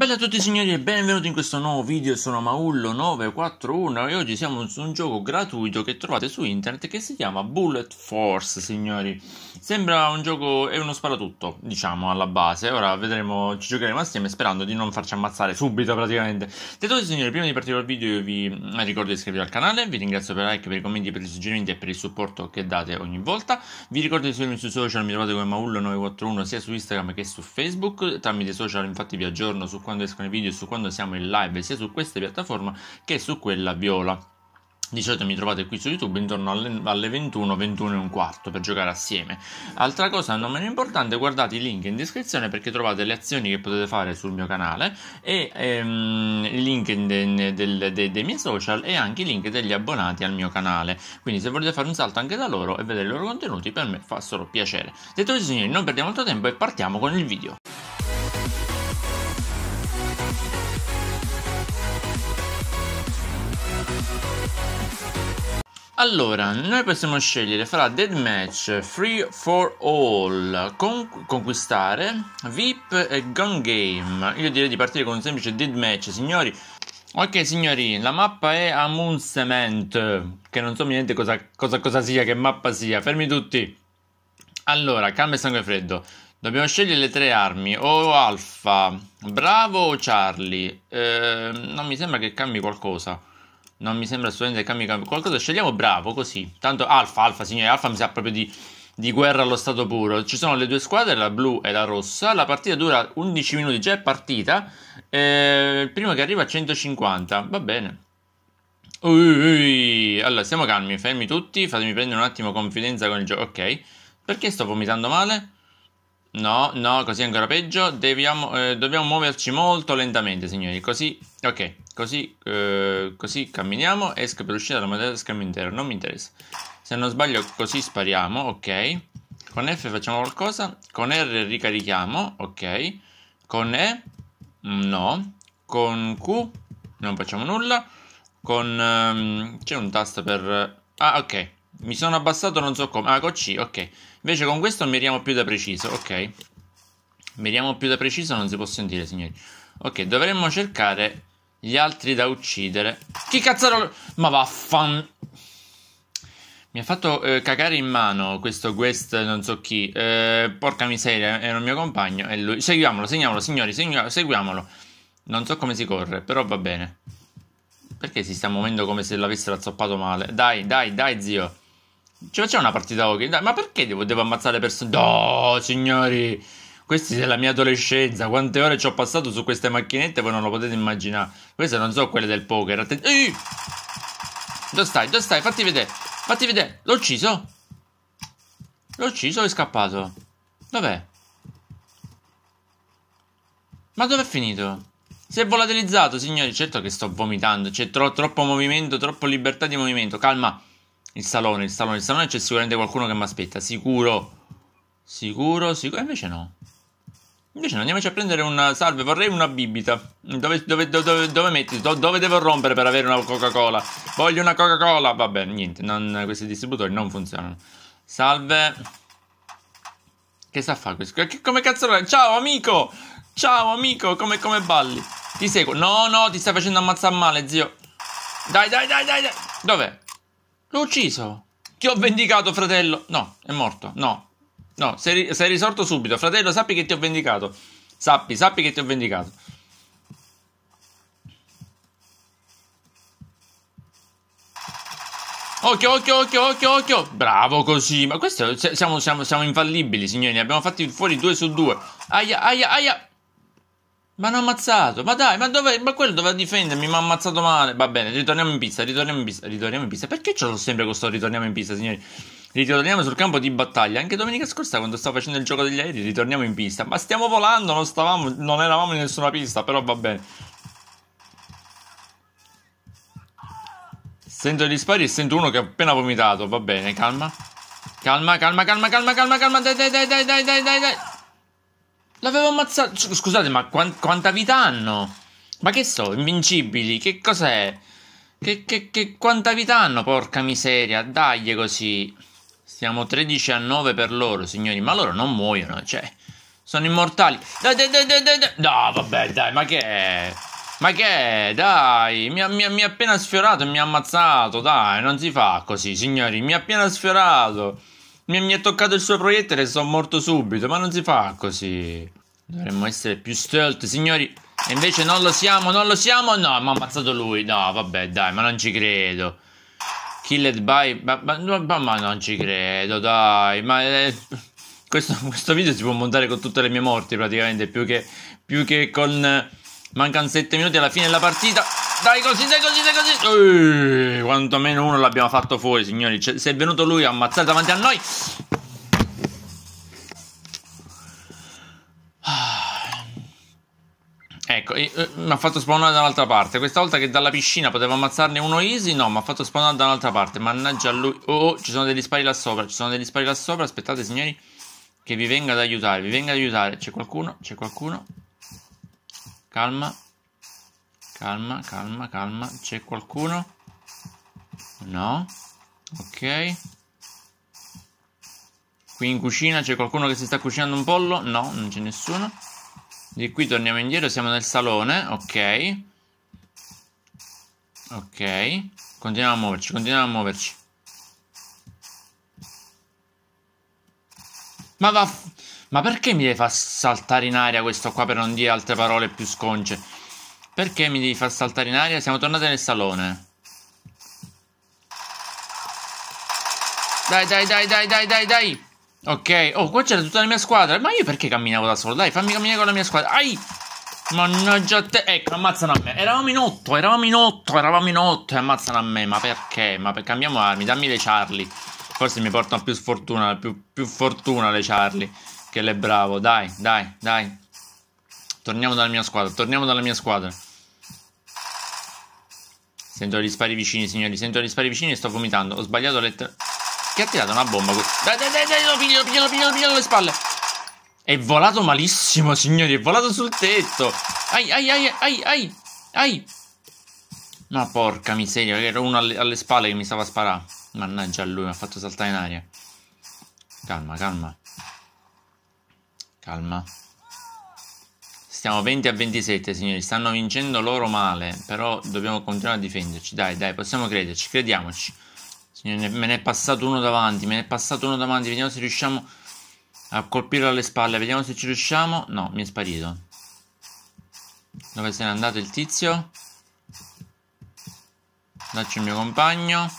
Bella a tutti signori e benvenuti in questo nuovo video, sono Maullo941 e oggi siamo su un gioco gratuito che trovate su internet che si chiama Bullet Force signori Sembra un gioco, è uno sparatutto diciamo alla base, ora vedremo, ci giocheremo assieme sperando di non farci ammazzare subito praticamente Detto questo signori, prima di partire dal video vi ricordo di iscrivervi al canale, vi ringrazio per i like, per i commenti, per i suggerimenti e per il supporto che date ogni volta Vi ricordo di seguirmi sui social, mi trovate come Maullo941 sia su Instagram che su Facebook, tramite i social infatti vi aggiorno su quanto quando escono i video, su quando siamo in live, sia su questa piattaforma che su quella viola di solito mi trovate qui su YouTube intorno alle, alle 21, 21 e un quarto per giocare assieme. Altra cosa non meno importante, guardate i link in descrizione perché trovate le azioni che potete fare sul mio canale e ehm, i link de, de, de, dei miei social e anche i link degli abbonati al mio canale. Quindi se volete fare un salto anche da loro e vedere i loro contenuti per me fa solo piacere. Detto questo signori, non perdiamo altro tempo e partiamo con il video. Allora, noi possiamo scegliere fra Deathmatch, Free for All, con- Conquistare, VIP e Gun Game. Io direi di partire con un semplice Deathmatch, signori. Ok signori, la mappa è Amun Cement, che non so niente cosa, cosa, cosa sia, che mappa sia, fermi tutti. Allora, calma e sangue freddo. Dobbiamo scegliere le tre armi, o Alfa, Bravo o Charlie. Eh, non mi sembra che cambi qualcosa. Non mi sembra assolutamente che cambi qualcosa. Scegliamo bravo così. Tanto Alfa, Alfa, signore, Alfa mi sa proprio di, di, guerra allo stato puro. Ci sono le due squadre, la blu e la rossa. La partita dura 11 minuti, già è partita. Eh, il primo che arriva a 150. Va bene. Ui, ui. Allora, siamo calmi, fermi tutti. Fatemi prendere un attimo confidenza con il gioco. Ok. Perché sto vomitando male? No, no, così è ancora peggio. Deviamo, eh, dobbiamo muoverci molto lentamente, signori. Così, ok, così, eh, così camminiamo. Esco per uscire dalla modalità scambio intero. Non mi interessa. Se non sbaglio, così spariamo. Ok. Con F facciamo qualcosa. Con R ricarichiamo. Ok. Con E, no. Con Q, non facciamo nulla. Con. Um, c'è un tasto per. Ah, ok. Mi sono abbassato non so come. Ah, con C, ok. Invece con questo miriamo più da preciso, ok. Miriamo più da preciso, non si può sentire, signori. Ok, dovremmo cercare gli altri da uccidere. Chi cazzaro... Ma vaffan... Mi ha fatto eh, cagare in mano questo quest non so chi. Eh, porca miseria, era un mio compagno e lui... Seguiamolo, segniamolo, signori, segna... seguiamolo. Non so come si corre, però va bene. Perché si sta muovendo come se l'avessero azzoppato male? Dai, dai, dai, zio. Ci cioè, facciamo una partita hockey? Dai, ma perché devo, devo ammazzare persone? No, signori, questa è la mia adolescenza. Quante ore ci ho passato su queste macchinette, voi non lo potete immaginare. Queste non sono quelle del poker. Atten- Ehi! Dove stai? Dove stai? Fatti vedere. Fatti vedere. L'ho ucciso? L'ho ucciso o è scappato? Dov'è? Ma dov'è finito? Si è volatilizzato, signori. Certo che sto vomitando. C'è tro- troppo movimento, troppo libertà di movimento. Calma. Il salone, il salone, il salone c'è sicuramente qualcuno che mi aspetta, sicuro. Sicuro, sicuro. Invece no. Invece no, andiamoci a prendere una... Salve, vorrei una bibita. Dove, dove, dove, dove metti? Do, dove devo rompere per avere una Coca-Cola? Voglio una Coca-Cola. Vabbè, niente, non, questi distributori non funzionano. Salve. Che sa fare questo? Che, come cazzo... Ciao, amico! Ciao, amico, come, come balli? Ti seguo. No, no, ti stai facendo ammazzare male, zio. Dai, dai, dai, dai, dai. Dov'è? L'ho ucciso. Ti ho vendicato, fratello. No, è morto. No, no, sei, sei risorto subito. Fratello, sappi che ti ho vendicato. Sappi, sappi che ti ho vendicato. Occhio, occhio, occhio, occhio, occhio. Bravo così. Ma questo siamo, siamo, siamo infallibili, signori. abbiamo fatti fuori due su due. Aia, aia, aia. Ma hanno ammazzato. Ma dai, ma, dove, ma quello doveva difendermi. Mi ha ammazzato male. Va bene, ritorniamo in pista. Ritorniamo in pista. Ritorniamo in pista. Perché ce l'ho sempre questo ritorniamo in pista, signori? Ritorniamo sul campo di battaglia. Anche domenica scorsa, quando stavo facendo il gioco degli aerei, ritorniamo in pista. Ma stiamo volando. Non, stavamo, non eravamo in nessuna pista, però va bene. Sento gli spari e sento uno che ha appena vomitato. Va bene, calma. Calma, calma, calma, calma, calma, calma. Dai, dai, dai, dai, dai, dai, dai. L'avevo ammazzato. Scusate, ma quant- quanta vita hanno? Ma che so, invincibili? Che cos'è? Che, che, che quanta vita hanno? Porca miseria, dagli così. Siamo 13 a 9 per loro, signori, ma loro non muoiono, cioè. Sono immortali. Dai, dai, dai, dai, dai. No, vabbè, dai, ma che è? Ma che è? Dai, mi ha, mi, mi ha appena sfiorato e mi ha ammazzato, dai, non si fa così, signori, mi ha appena sfiorato. Mi, mi è toccato il suo proiettile e sono morto subito, ma non si fa così. Dovremmo essere più stealth, signori. E invece non lo siamo, non lo siamo. No, mi ha ammazzato lui. No, vabbè, dai, ma non ci credo. Killed by... Ma, ma, ma, ma non ci credo, dai. Ma... Eh, questo, questo, video si può montare con tutte le mie morti, praticamente, più che, più che con... Eh, mancano 7 minuti alla fine della partita. Dai così, dai così, dai così. Ehi, quantomeno uno l'abbiamo fatto fuori, signori. Cioè, se è venuto lui ammazzato davanti a noi. Ah. Ecco, eh, eh, mi ha fatto spawnare dall'altra parte. Questa volta che dalla piscina potevo ammazzarne uno easy, no, mi ha fatto spawnare dall'altra parte. Mannaggia lui. Oh, oh, ci sono degli spari là sopra. Ci sono degli spari là sopra. Aspettate, signori, che vi venga ad aiutare. Vi venga ad aiutare. C'è qualcuno? C'è qualcuno? Calma. Calma, calma, calma. C'è qualcuno? No? Ok. Qui in cucina c'è qualcuno che si sta cucinando un pollo? No, non c'è nessuno. Di qui torniamo indietro, siamo nel salone, ok. Ok. Continuiamo a muoverci, continuiamo a muoverci. Ma va... Ma perché mi deve far saltare in aria questo qua per non dire altre parole più sconce? Perché mi devi far saltare in aria? Siamo tornati nel salone. Dai, dai, dai, dai, dai, dai, dai. Ok, oh, qua c'era tutta la mia squadra. Ma io perché camminavo da solo? Dai, fammi camminare con la mia squadra. Ai! Mannaggia te. Ecco, ammazzano a me. Eravamo in otto, eravamo in otto, eravamo in otto e ammazzano a me. Ma perché? Ma per... cambiamo armi, dammi le Charlie. Forse mi portano più sfortuna, più, più fortuna le Charlie che le bravo. Dai, dai, dai. Torniamo dalla mia squadra, torniamo dalla mia squadra. Sento gli spari vicini, signori. Sento gli spari vicini e sto vomitando. Ho sbagliato lettera. Che ha tirato una bomba? Dai, dai, dai, dai, no, piglialo, piglialo, piglialo, piglialo le spalle. È volato malissimo, signori. È volato sul tetto. Ai, ai, ai, ai, ai, ai. Ma porca miseria, era uno alle, alle spalle che mi stava a sparare. Mannaggia lui, mi ha fatto saltare in aria. Calma, calma. Calma. Stiamo 20 a 27, signori. Stanno vincendo loro male. Però dobbiamo continuare a difenderci. Dai, dai, possiamo crederci. Crediamoci. Signori, me ne è passato uno davanti. Me ne è passato uno davanti. Vediamo se riusciamo a colpirlo alle spalle. Vediamo se ci riusciamo. No, mi è sparito. Dove se n'è andato il tizio? Là c'è il mio compagno.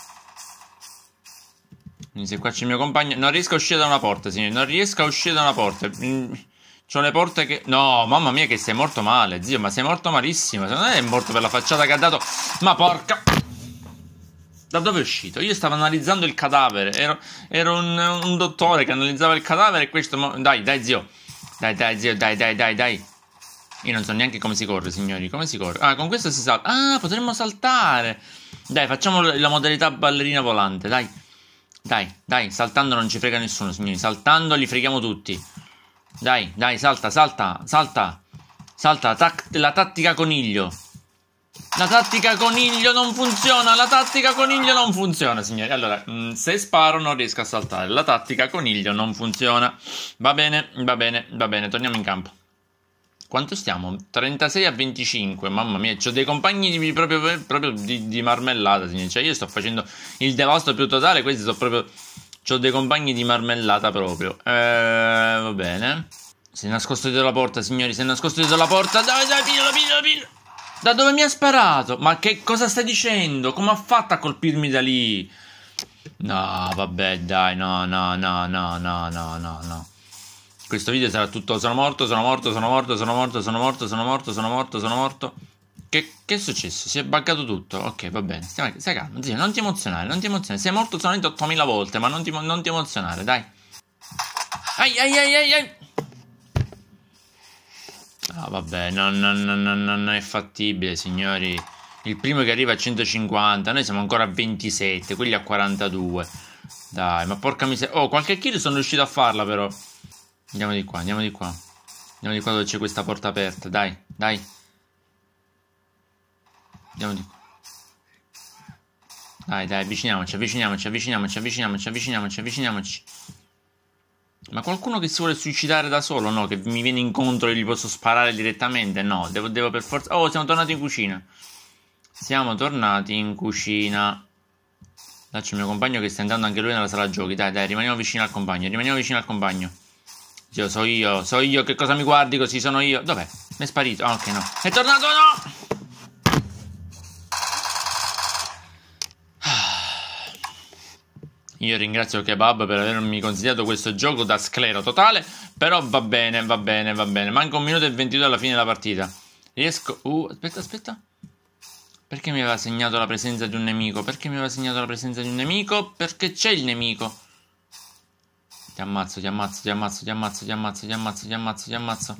Quindi se qua c'è il mio compagno... Non riesco a uscire da una porta, signori. Non riesco a uscire da una porta. Mm. C'ho le porte che. No, mamma mia, che sei morto male, zio. Ma sei morto malissimo. Secondo me è morto per la facciata che ha dato. Ma porca. Da dove è uscito? Io stavo analizzando il cadavere. Ero, ero un, un, dottore che analizzava il cadavere e questo. Dai, dai, zio. Dai, dai, zio, dai, dai, dai, dai. Io non so neanche come si corre, signori. Come si corre? Ah, con questo si salta. Ah, potremmo saltare. Dai, facciamo la modalità ballerina volante. Dai. Dai, dai, saltando non ci frega nessuno, signori. Saltando li freghiamo tutti. Dai, dai, salta, salta, salta. Salta, tac, la tattica coniglio. La tattica coniglio non funziona, la tattica coniglio non funziona, signori. Allora, mm, se sparo non riesco a saltare, la tattica coniglio non funziona. Va bene, va bene, va bene, torniamo in campo. Quanto stiamo? 36 a 25, mamma mia, ho dei compagni di, proprio, proprio di, di marmellata, signori. Cioè io sto facendo il devasto più totale, questi sono proprio ho dei compagni di marmellata proprio. Eh, va bene. Si è nascosto dietro la porta, signori. Si è nascosto dietro la porta. Dai, dai, piglialo, piglialo, piglialo. Da dove mi ha sparato? Ma che cosa stai dicendo? Come ha fatto a colpirmi da lì? No, vabbè, dai, no, no, no, no, no, no, no, no. Questo video sarà tutto. Sono morto, sono morto, sono morto, sono morto, sono morto, sono morto, sono morto, sono morto. Sono morto. Che, che, è successo? Si è buggato tutto? Ok, va bene. Stai, stai calmo, zio, non ti emozionare, non ti emozionare. Sei morto solamente 8000 volte, ma non ti, non ti emozionare, dai. Ai ai ai ai ai. Ah, vabbè, non, non, non, non è fattibile, signori. Il primo che arriva a 150, noi siamo ancora a 27, quelli a 42. Dai, ma porca miseria. Oh, qualche kill sono riuscito a farla, però. Andiamo di qua, andiamo di qua. Andiamo di qua dove c'è questa porta aperta, dai, dai. Andiamo di qua. Dai, dai, avviciniamoci, avviciniamoci, avviciniamoci, avviciniamoci, avviciniamoci, avviciniamoci. Ma qualcuno che si vuole suicidare da solo? No, che mi viene incontro e gli posso sparare direttamente? No, devo, devo per forza... Oh, siamo tornati in cucina. Siamo tornati in cucina. Là c'è il mio compagno che sta entrando anche lui nella sala giochi. Dai, dai, rimaniamo vicino al compagno, rimaniamo vicino al compagno. Io so io, so io, che cosa mi guardi così sono io. Dov'è? Mi è sparito. Ah, ok, no. È tornato, no! Io ringrazio Kebab per avermi consigliato questo gioco da sclero totale, però va bene, va bene, va bene. Manca un minuto e 22 alla fine della partita. Riesco... Uh, aspetta, aspetta. Perché mi aveva segnato la presenza di un nemico? Perché mi aveva segnato la presenza di un nemico? Perché c'è il nemico. Ti ammazzo, ti ammazzo, ti ammazzo, ti ammazzo, ti ammazzo, ti ammazzo, ti ammazzo, ti ammazzo.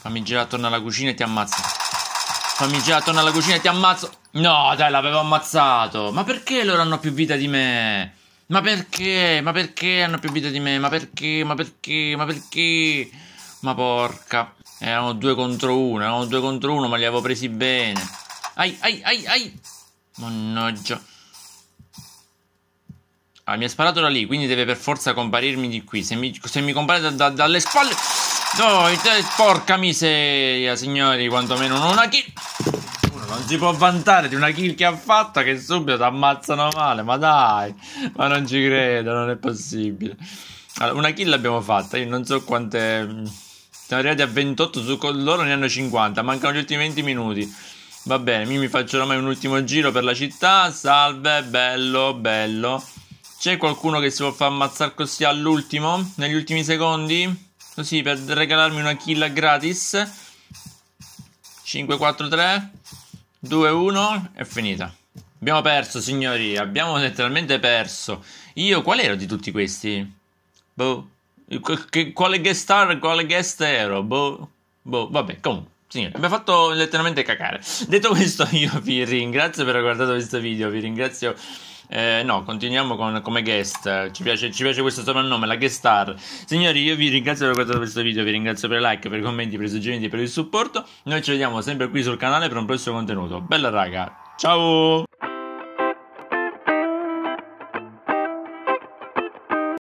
Fammi girare attorno alla cucina e ti ammazzo. Fammi girare attorno alla cucina e ti ammazzo. No, dai, l'avevo ammazzato. Ma perché loro hanno più vita di me? Ma perché? Ma perché hanno più vita di me? Ma perché? Ma perché? Ma perché? Ma porca. Erano due contro uno, erano due contro uno, ma li avevo presi bene. Ai, ai, ai, ai. Mannaggia. Ah, mi ha sparato da lì, quindi deve per forza comparirmi di qui. Se mi, se mi compare da, da, dalle spalle... No, porca miseria, signori, quantomeno non una kill non si può vantare di una kill che ha fatto che subito ti ammazzano male. Ma dai, ma non ci credo, non è possibile. Allora, una kill l'abbiamo fatta, io non so quante... Mm, siamo arrivati a 28, su loro ne hanno 50, mancano gli ultimi 20 minuti. Va bene, mi faccio ormai un ultimo giro per la città. Salve, bello, bello. C'è qualcuno che si può far ammazzare così all'ultimo? Negli ultimi secondi? Così per regalarmi una kill gratis. 5, 4, 3. 2-1 è finita. Abbiamo perso, signori. Abbiamo letteralmente perso. Io qual ero di tutti questi? Boh. Quale guest star, quale guest ero? Boh. Boh, vabbè, comunque. Signori, abbiamo fatto letteralmente cacare. Detto questo, io vi ringrazio per aver guardato questo video. Vi ringrazio eh, no, continuiamo con, come guest. Ci piace, ci piace, questo soprannome, la guest star. Signori, io vi ringrazio per aver guardato questo video. Vi ringrazio per i like, per i commenti, per i suggerimenti, per il supporto. Noi ci vediamo sempre qui sul canale per un prossimo contenuto. Bella raga, ciao!